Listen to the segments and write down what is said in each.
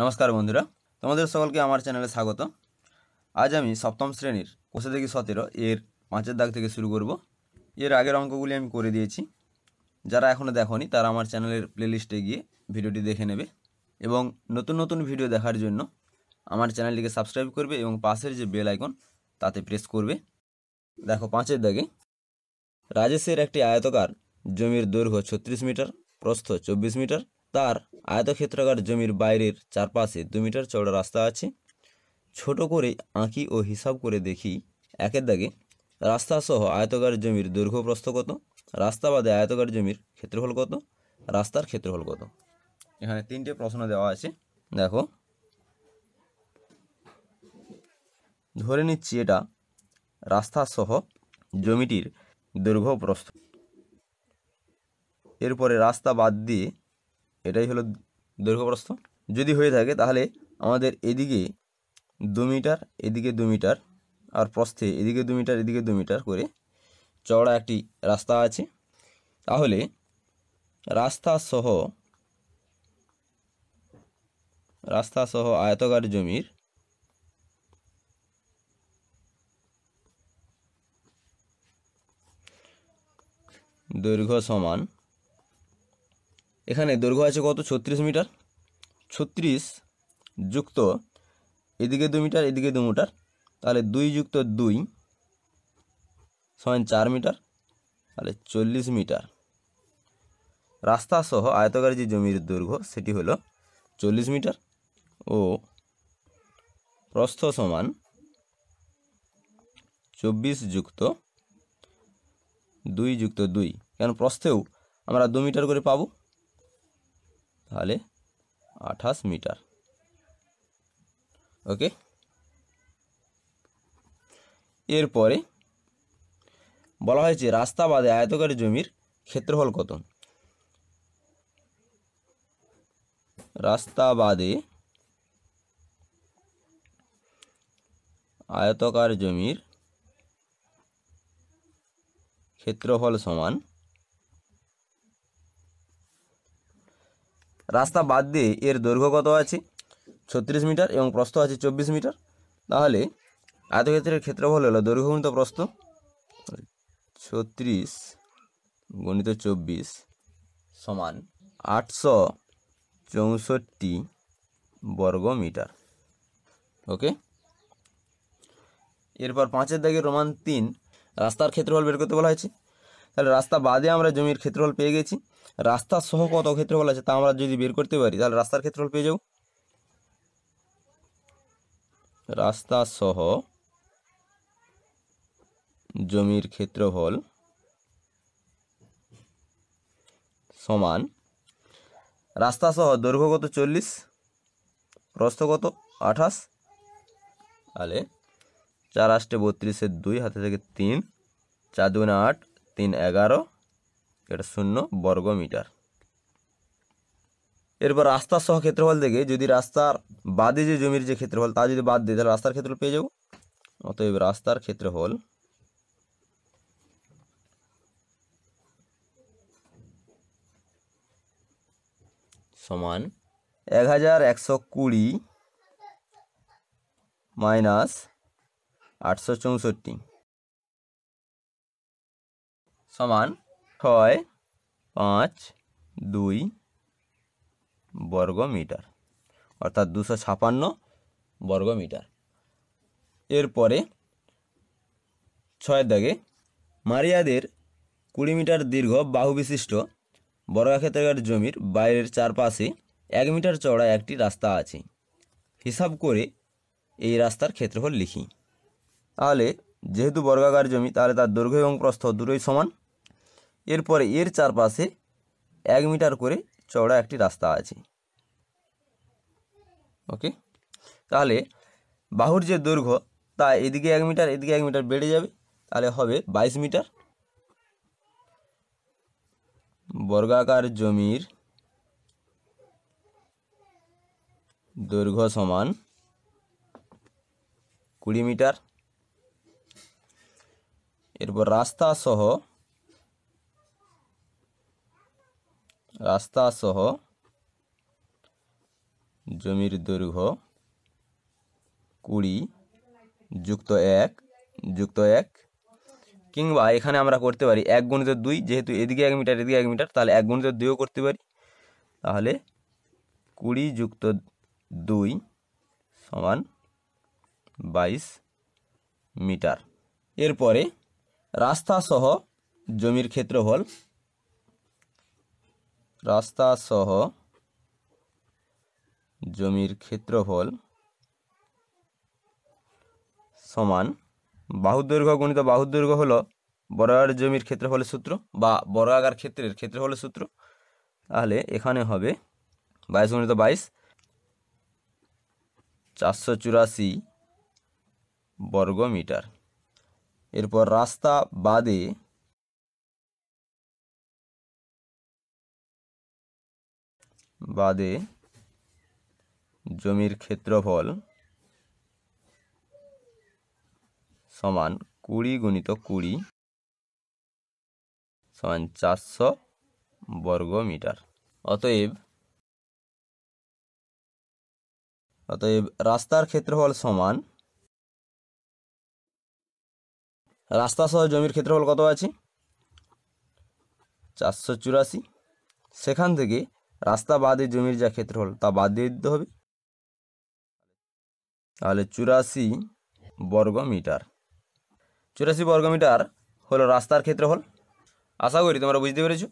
নমস্কার বন্ধুরা তোমাদের সকলকে আমার চ্যানেলে স্বাগত আজ আমি সপ্তম শ্রেণীর কোষে থেকে সতেরো এর পাঁচের দাগ থেকে শুরু করব এর আগের অঙ্কগুলি আমি করে দিয়েছি যারা এখনও দেখনি তারা আমার চ্যানেলের প্লেলিস্টে গিয়ে ভিডিওটি দেখে নেবে এবং নতুন নতুন ভিডিও দেখার জন্য আমার চ্যানেলটিকে সাবস্ক্রাইব করবে এবং পাশের যে বেল আইকন তাতে প্রেস করবে দেখো পাঁচের দাগে রাজেশের একটি আয়তকার জমির দৈর্ঘ্য ছত্রিশ মিটার প্রস্থ চব্বিশ মিটার তার আয়তক্ষেত্রাকার জমির বাইরের চারপাশে দু মিটার চওড়া রাস্তা আছে ছোট করে আঁকি ও হিসাব করে দেখি একের দাগে রাস্তাসহ আয়তকার জমির দৈর্ঘ্য প্রস্থ কত রাস্তা বাদে আয়তকার জমির ক্ষেত্রফল কত রাস্তার ক্ষেত্রফল কত এখানে তিনটে প্রশ্ন দেওয়া আছে দেখো ধরে নিচ্ছি এটা রাস্তাসহ জমিটির দৈর্ঘ্য প্রস্থ এরপরে রাস্তা বাদ দিয়ে এটাই হলো দৈর্ঘ্যপ্রস্থ যদি হয়ে থাকে তাহলে আমাদের এদিকে দু মিটার এদিকে দু মিটার আর প্রস্থে এদিকে দু মিটার এদিকে দু মিটার করে চওড়া একটি রাস্তা আছে তাহলে রাস্তা সহ রাস্তা সহ আয়তকার জমির দৈর্ঘ্য সমান এখানে দৈর্ঘ্য আছে কত ছত্রিশ মিটার ছত্রিশ যুক্ত এদিকে দু মিটার এদিকে দু মিটার তাহলে দুই যুক্ত দুই সমান চার মিটার তাহলে চল্লিশ মিটার রাস্তা সহ আয়তকারী যে জমির দৈর্ঘ্য সেটি হলো চল্লিশ মিটার ও প্রস্থ সমান চব্বিশ যুক্ত দুই যুক্ত দুই কারণ প্রস্থেও আমরা দু মিটার করে পাবো তাহলে আঠাশ মিটার ওকে এরপরে বলা হয়েছে রাস্তা বাদে আয়তকারী জমির ক্ষেত্রফল কত রাস্তা বাদে আয়তকার জমির ক্ষেত্রফল সমান রাস্তা বাদ দিয়ে এর দৈর্ঘ্য কত আছে ছত্রিশ মিটার এবং প্রস্থ আছে চব্বিশ মিটার তাহলে আয়তক্ষেত্রের ক্ষেত্রফল হলো দৈর্ঘ্য গণিত প্রস্থ ছত্রিশ গণিত চব্বিশ সমান আটশো চৌষট্টি বর্গ মিটার ওকে এরপর পাঁচের দাগে রোমান তিন রাস্তার ক্ষেত্রফল বের করতে বলা হয়েছে তাহলে রাস্তা বাদে আমরা জমির ক্ষেত্রফল পেয়ে গেছি রাস্তা সহ কত ক্ষেত্রফল আছে তা আমরা যদি বের করতে পারি তাহলে রাস্তার ক্ষেত্রফল পেয়ে যাব রাস্তা সহ জমির ক্ষেত্রফল সমান রাস্তা সহ দৈর্ঘ্য কত চল্লিশ প্রস্থ কত আঠাশ তাহলে চার আষ্টে বত্রিশের দুই হাতে থেকে তিন চার দুগুণে আট তিন এগারো এটা শূন্য বর্গ মিটার এরপর রাস্তার সহ ক্ষেত্রফল দেখে যদি রাস্তার বাদে যে জমির যে ক্ষেত্রফল তা যদি বাদ দিই তাহলে রাস্তার ক্ষেত্রফল পেয়ে যাবো অতএব রাস্তার ক্ষেত্রফল সমান এক হাজার একশো কুড়ি মাইনাস আটশো চৌষট্টি সমান ছয় পাঁচ দুই বর্গ মিটার অর্থাৎ দুশো ছাপান্ন বর্গ মিটার এরপরে ছয় দাগে মারিয়াদের কুড়ি মিটার দীর্ঘ বাহু বিশিষ্ট বর্গাক্ষেত্রাকার জমির বাইরের চারপাশে এক মিটার চওড়া একটি রাস্তা আছে হিসাব করে এই রাস্তার ক্ষেত্রফল লিখি তাহলে যেহেতু বর্গাকার জমি তাহলে তার দৈর্ঘ্য এবং প্রস্থ দুটোই সমান এরপরে এর চারপাশে এক মিটার করে চওড়া একটি রাস্তা আছে ওকে তাহলে বাহুর যে দৈর্ঘ্য তা এদিকে এক মিটার এদিকে এক মিটার বেড়ে যাবে তাহলে হবে বাইশ মিটার বর্গাকার জমির দৈর্ঘ্য সমান কুড়ি মিটার এরপর রাস্তা সহ রাস্তা সহ জমির দৈর্ঘ্য কুড়ি যুক্ত এক যুক্ত এক কিংবা এখানে আমরা করতে পারি এক গুণিত দুই যেহেতু এদিকে এক মিটার এদিকে এক মিটার তাহলে এক গুণিত দুইও করতে পারি তাহলে কুড়ি যুক্ত দুই সমান বাইশ মিটার এরপরে রাস্তা সহ জমির ক্ষেত্রফল রাস্তা সহ জমির ক্ষেত্রফল সমান বাহুদৈর্ঘ্য গণিত বাহুদৈর্ঘ্য হলো বরার জমির ক্ষেত্রফলের সূত্র বা বর্গাকার ক্ষেত্রের ক্ষেত্রফলের সূত্র তাহলে এখানে হবে বাইশ গণিত বাইশ চারশো চুরাশি বর্গ মিটার এরপর রাস্তা বাদে বাদে জমির ক্ষেত্রফল সমান কুড়ি গুণিত কুড়ি সমান চারশো বর্গ মিটার অতএব অতএব রাস্তার ক্ষেত্রফল সমান রাস্তা সহ জমির ক্ষেত্রফল কত আছে চারশো চুরাশি সেখান থেকে রাস্তা বাদে জমির যা ক্ষেত্রফল তা বাদ দিয়ে দিতে হবে তাহলে চুরাশি বর্গ মিটার চুরাশি বর্গ মিটার হলো রাস্তার ক্ষেত্রফল আশা করি তোমরা বুঝতে পেরেছো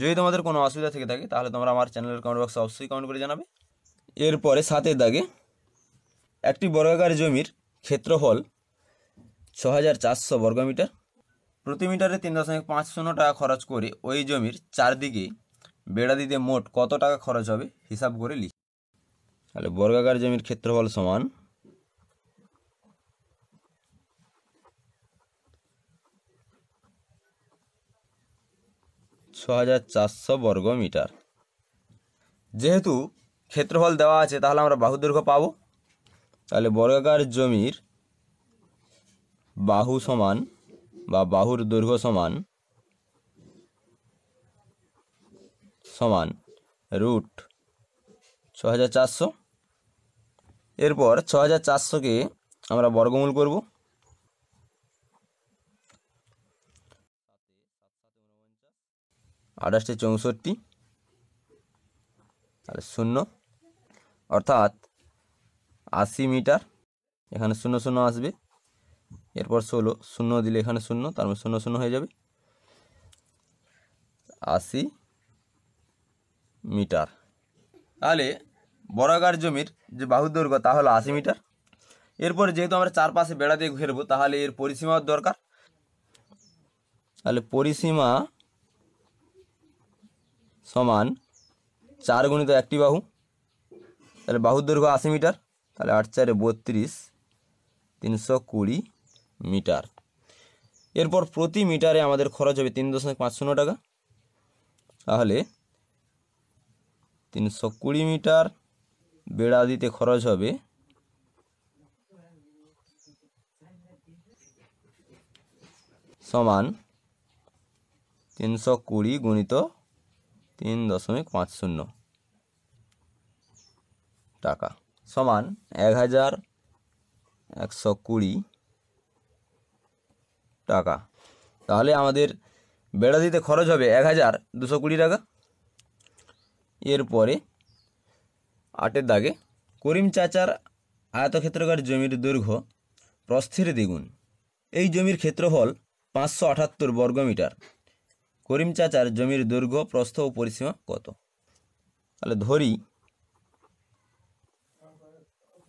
যদি তোমাদের কোনো অসুবিধা থেকে থাকে তাহলে তোমরা আমার চ্যানেলের কমেন্ট বক্সে অবশ্যই কমেন্ট করে জানাবে এরপরে সাতের দাগে একটি বর্গাকার জমির ক্ষেত্রফল ছ হাজার চারশো বর্গমিটার প্রতি মিটারে তিন দশমিক পাঁচ শূন্য টাকা খরচ করে ওই জমির চারদিকে বেড়া দিতে মোট কত টাকা খরচ হবে হিসাব করে লিখি তাহলে বর্গাকার জমির ক্ষেত্রফল সমান ছ হাজার চারশো বর্গ মিটার যেহেতু ক্ষেত্রফল দেওয়া আছে তাহলে আমরা বাহু দৈর্ঘ্য পাবো তাহলে বর্গাকার জমির বাহু সমান বা বাহুর দৈর্ঘ্য সমান সমান রুট ছ হাজার চারশো এরপর ছ হাজার চারশোকে আমরা বর্গমূল করব আঠাশটি চৌষট্টি তাহলে শূন্য অর্থাৎ আশি মিটার এখানে শূন্য শূন্য আসবে এরপর ষোলো শূন্য দিলে এখানে শূন্য তারপর মানে শূন্য শূন্য হয়ে যাবে আশি মিটার তাহলে বর্গাকার জমির যে বাহুর দৈর্ঘ্য তা হলো আশি মিটার এরপরে যেহেতু আমরা চারপাশে বেড়া দিয়ে ঘেরবো তাহলে এর পরিসীমার দরকার তাহলে পরিসীমা সমান চার গুণিত একটি বাহু তাহলে বাহুর দৈর্ঘ্য আশি মিটার তাহলে আট চারে বত্রিশ তিনশো কুড়ি মিটার এরপর প্রতি মিটারে আমাদের খরচ হবে তিন দশমিক পাঁচ শূন্য টাকা তাহলে তিনশো কুড়ি মিটার বেড়া দিতে খরচ হবে সমান তিনশো কুড়ি গুণিত তিন দশমিক পাঁচ শূন্য টাকা সমান এক হাজার একশো কুড়ি টাকা তাহলে আমাদের বেড়া দিতে খরচ হবে এক হাজার দুশো কুড়ি টাকা এরপরে আটের দাগে করিম চাচার আয়তক্ষেত্রকার জমির দৈর্ঘ্য প্রস্থির দ্বিগুণ এই জমির ক্ষেত্রফল পাঁচশো আটাত্তর বর্গমিটার করিম চাচার জমির দৈর্ঘ্য প্রস্থ ও পরিসীমা কত তাহলে ধরি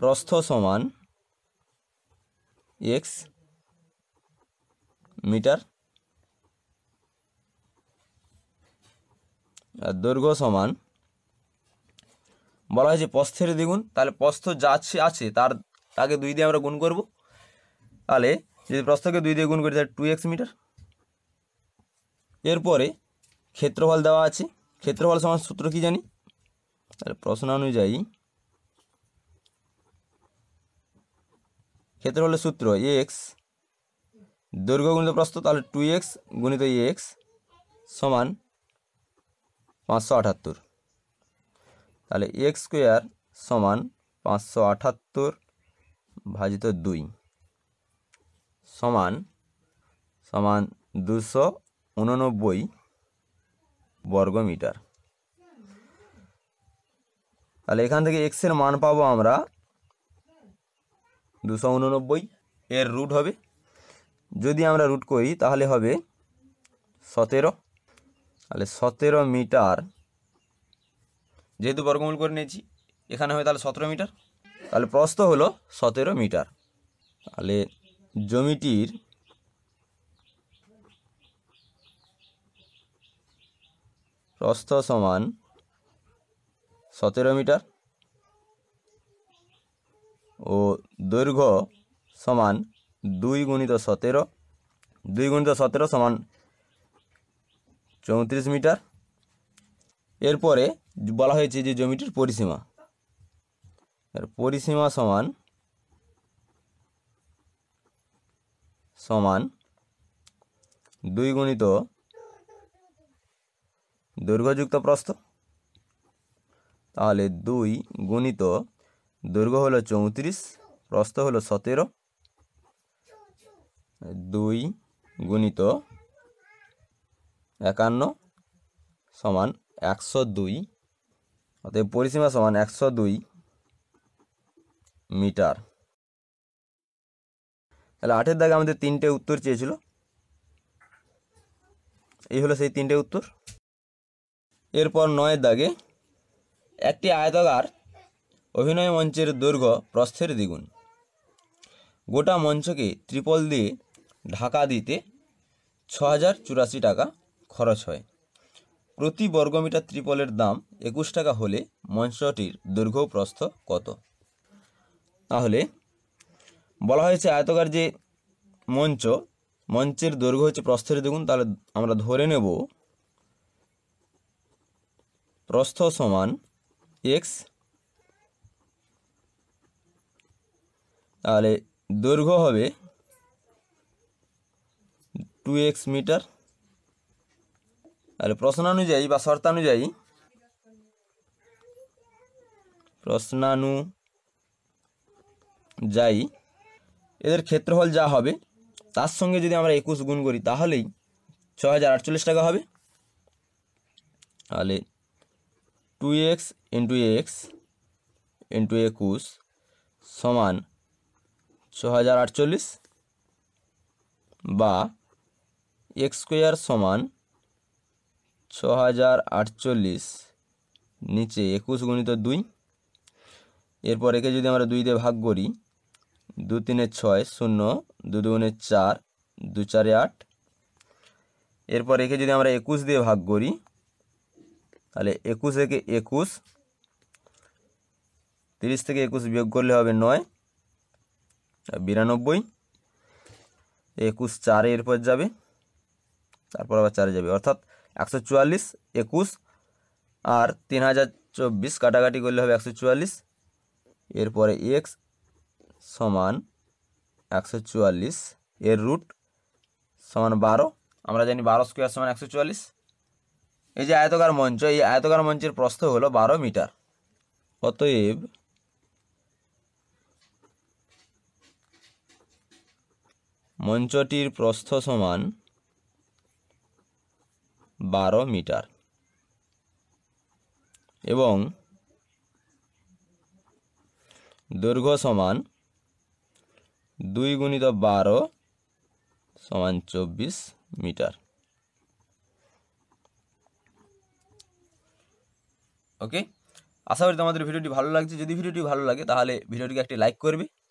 প্রস্থ সমান এক্স মিটার আর দৈর্ঘ্য সমান বলা হয়েছে প্রস্থের দ্বিগুণ তাহলে প্রস্থ যা আছে তার তাকে দুই দিয়ে আমরা গুণ করব তাহলে যদি প্রস্থকে দুই দিয়ে গুণ করি তাহলে টু এক্স মিটার এরপরে ক্ষেত্রফল দেওয়া আছে ক্ষেত্রফল সমান সূত্র কি জানি তাহলে প্রশ্ন অনুযায়ী ক্ষেত্রফলের সূত্র এক্স দৈর্ঘ্য গুণিত প্রস্থ তাহলে টু এক্স গুণিত এক্স সমান পাঁচশো আটাত্তর তাহলে এক্স স্কোয়ার সমান পাঁচশো আঠাত্তর ভাজিত দুই সমান সমান দুশো উননব্বই বর্গমিটার তাহলে এখান থেকে এক্সের মান পাবো আমরা দুশো উননব্বই এর রুট হবে যদি আমরা রুট করি তাহলে হবে সতেরো তাহলে সতেরো মিটার যেহেতু বর্গমূল করে নিয়েছি এখানে হয় তাহলে সতেরো মিটার তাহলে প্রস্থ হলো সতেরো মিটার তাহলে জমিটির প্রস্থ সমান সতেরো মিটার ও দৈর্ঘ্য সমান দুই গুণিত সতেরো দুই গুণিত সতেরো সমান চৌত্রিশ মিটার এরপরে বলা হয়েছে যে জমিটির পরিসীমা পরিসীমা সমান সমান দুই গুণিত দৈর্ঘ্যযুক্ত প্রস্থ তাহলে দুই গুণিত দৈর্ঘ্য হলো চৌত্রিশ প্রস্থ হলো সতেরো দুই গুণিত একান্ন সমান একশো দুই অতএব পরিসীমা সমান একশো দুই মিটার তাহলে আটের দাগে আমাদের তিনটে উত্তর চেয়েছিল এই হলো সেই তিনটে উত্তর এরপর নয়ের দাগে একটি আয়তাকার অভিনয় মঞ্চের দৈর্ঘ্য প্রস্থের দ্বিগুণ গোটা মঞ্চকে ত্রিপল দিয়ে ঢাকা দিতে ছ হাজার চুরাশি টাকা খরচ হয় প্রতি বর্গমিটার ত্রিপলের দাম একুশ টাকা হলে মঞ্চটির দৈর্ঘ্য প্রস্থ কত তাহলে বলা হয়েছে আয়তকার যে মঞ্চ মঞ্চের দৈর্ঘ্য হচ্ছে প্রস্থের দ্বিগুণ তাহলে আমরা ধরে নেব প্রস্থ সমান এক্স তাহলে দৈর্ঘ্য হবে টু এক্স মিটার তাহলে প্রশ্নানুযায়ী বা শর্তানুযায়ী প্রশ্নানুযায়ী এদের ক্ষেত্রফল যা হবে তার সঙ্গে যদি আমরা একুশ গুণ করি তাহলেই ছ হাজার টাকা হবে তাহলে two x into x into একুশ সমান ছ হাজার আটচল্লিশ বা এক্স স্কোয়ার সমান ছ হাজার আটচল্লিশ নিচে একুশ গুণিত দুই এরপর একে যদি আমরা দুই দিয়ে ভাগ করি দু তিনের ছয় শূন্য দু দুগুণে চার দু চারে আট এরপর একে যদি আমরা একুশ দিয়ে ভাগ করি তাহলে একুশ একে একুশ তিরিশ থেকে একুশ বিয়োগ করলে হবে নয় বিরানব্বই একুশ চারে এরপর যাবে তারপর আবার চারে যাবে অর্থাৎ একশো চুয়াল্লিশ একুশ আর তিন হাজার চব্বিশ কাটাকাটি করলে হবে একশো চুয়াল্লিশ এরপরে এক্স সমান একশো চুয়াল্লিশ এর রুট সমান বারো আমরা জানি বারো স্কোয়ার সমান একশো চুয়াল্লিশ এই যে আয়তকার মঞ্চ এই আয়তকার মঞ্চের প্রস্থ হলো বারো মিটার অতএব মঞ্চটির প্রস্থ সমান বারো মিটার এবং দৈর্ঘ্য সমান দুই গুণিত বারো সমান চব্বিশ মিটার ওকে আশা করি তোমাদের ভিডিওটি ভালো লাগছে যদি ভিডিওটি ভালো লাগে তাহলে ভিডিওটিকে একটি লাইক করবে